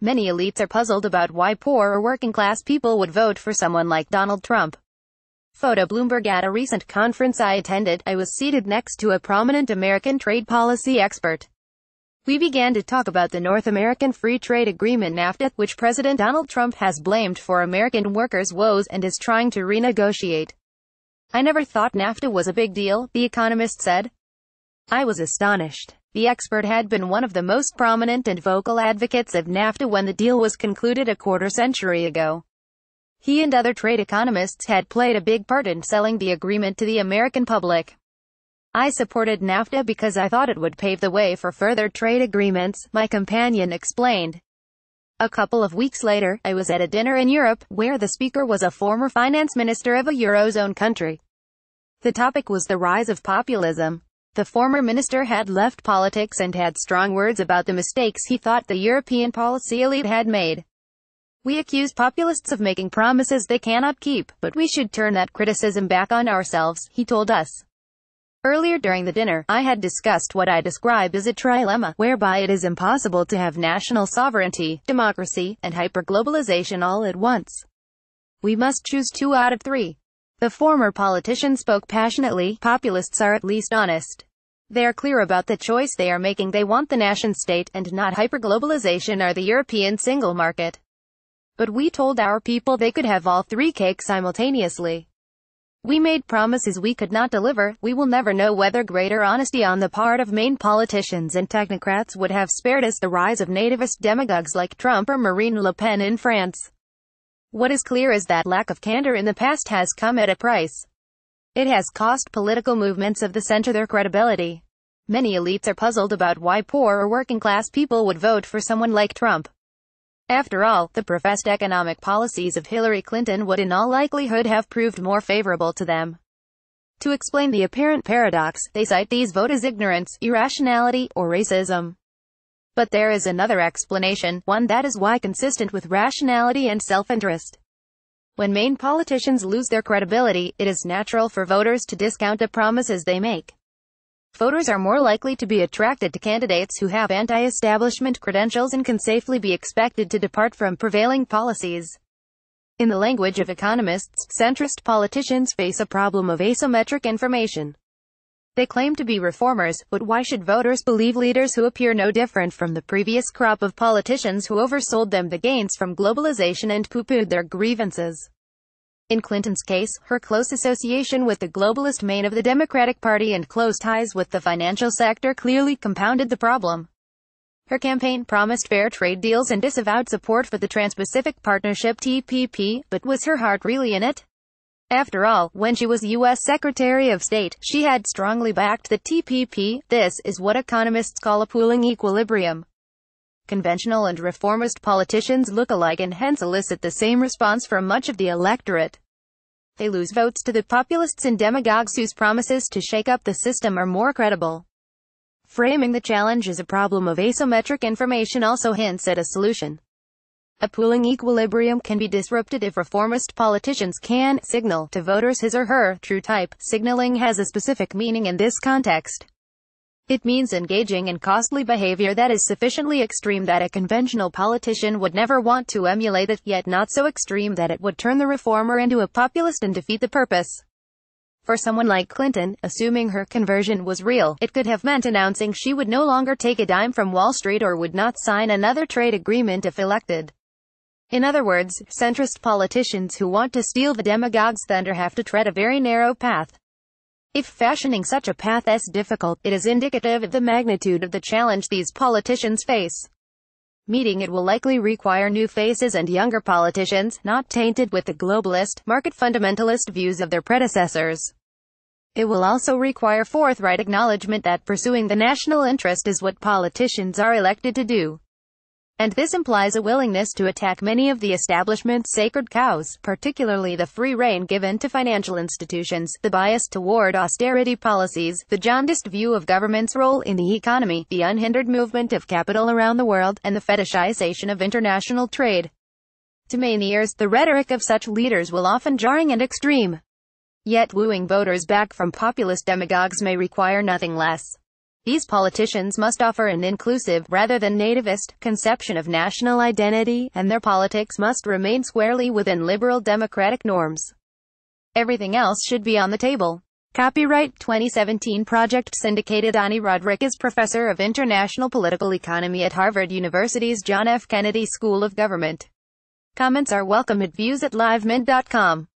Many elites are puzzled about why poor or working-class people would vote for someone like Donald Trump. Photo Bloomberg At a recent conference I attended, I was seated next to a prominent American trade policy expert. We began to talk about the North American Free Trade Agreement NAFTA, which President Donald Trump has blamed for American workers' woes and is trying to renegotiate. I never thought NAFTA was a big deal, the economist said. I was astonished. The expert had been one of the most prominent and vocal advocates of NAFTA when the deal was concluded a quarter century ago. He and other trade economists had played a big part in selling the agreement to the American public. I supported NAFTA because I thought it would pave the way for further trade agreements, my companion explained. A couple of weeks later, I was at a dinner in Europe, where the speaker was a former finance minister of a Eurozone country. The topic was the rise of populism. The former minister had left politics and had strong words about the mistakes he thought the European policy elite had made. We accuse populists of making promises they cannot keep, but we should turn that criticism back on ourselves, he told us. Earlier during the dinner, I had discussed what I describe as a trilemma, whereby it is impossible to have national sovereignty, democracy, and hyperglobalization all at once. We must choose two out of three. The former politician spoke passionately, populists are at least honest. They are clear about the choice they are making they want the nation-state and not hyperglobalization or the European single market. But we told our people they could have all three cakes simultaneously. We made promises we could not deliver, we will never know whether greater honesty on the part of Maine politicians and technocrats would have spared us the rise of nativist demagogues like Trump or Marine Le Pen in France. What is clear is that lack of candor in the past has come at a price. It has cost political movements of the center their credibility. Many elites are puzzled about why poor or working class people would vote for someone like Trump. After all, the professed economic policies of Hillary Clinton would in all likelihood have proved more favorable to them. To explain the apparent paradox, they cite these voters' as ignorance, irrationality, or racism. But there is another explanation, one that is why consistent with rationality and self-interest. When Maine politicians lose their credibility, it is natural for voters to discount the promises they make. Voters are more likely to be attracted to candidates who have anti-establishment credentials and can safely be expected to depart from prevailing policies. In the language of economists, centrist politicians face a problem of asymmetric information. They claim to be reformers, but why should voters believe leaders who appear no different from the previous crop of politicians who oversold them the gains from globalization and poo-pooed their grievances? In Clinton's case, her close association with the globalist main of the Democratic Party and close ties with the financial sector clearly compounded the problem. Her campaign promised fair trade deals and disavowed support for the Trans-Pacific Partnership TPP, but was her heart really in it? After all, when she was U.S. Secretary of State, she had strongly backed the TPP. This is what economists call a pooling equilibrium. Conventional and reformist politicians look alike and hence elicit the same response from much of the electorate. They lose votes to the populists and demagogues whose promises to shake up the system are more credible. Framing the challenge as a problem of asymmetric information also hints at a solution. A pooling equilibrium can be disrupted if reformist politicians can signal to voters his or her true type. Signaling has a specific meaning in this context. It means engaging in costly behavior that is sufficiently extreme that a conventional politician would never want to emulate it, yet not so extreme that it would turn the reformer into a populist and defeat the purpose. For someone like Clinton, assuming her conversion was real, it could have meant announcing she would no longer take a dime from Wall Street or would not sign another trade agreement if elected. In other words, centrist politicians who want to steal the demagogue's thunder have to tread a very narrow path. If fashioning such a path is difficult, it is indicative of the magnitude of the challenge these politicians face. Meeting it will likely require new faces and younger politicians, not tainted with the globalist, market fundamentalist views of their predecessors. It will also require forthright acknowledgement that pursuing the national interest is what politicians are elected to do and this implies a willingness to attack many of the establishment's sacred cows, particularly the free rein given to financial institutions, the bias toward austerity policies, the jaundiced view of government's role in the economy, the unhindered movement of capital around the world, and the fetishization of international trade. To ears, the rhetoric of such leaders will often jarring and extreme. Yet wooing voters back from populist demagogues may require nothing less. These politicians must offer an inclusive, rather than nativist, conception of national identity, and their politics must remain squarely within liberal democratic norms. Everything else should be on the table. Copyright 2017 Project syndicated Ani Roderick is Professor of International Political Economy at Harvard University's John F. Kennedy School of Government. Comments are welcome at views at livemint.com.